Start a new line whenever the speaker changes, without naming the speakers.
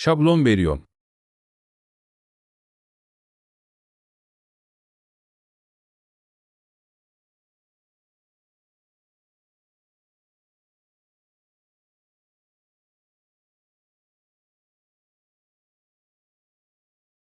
Şablon veriyorum.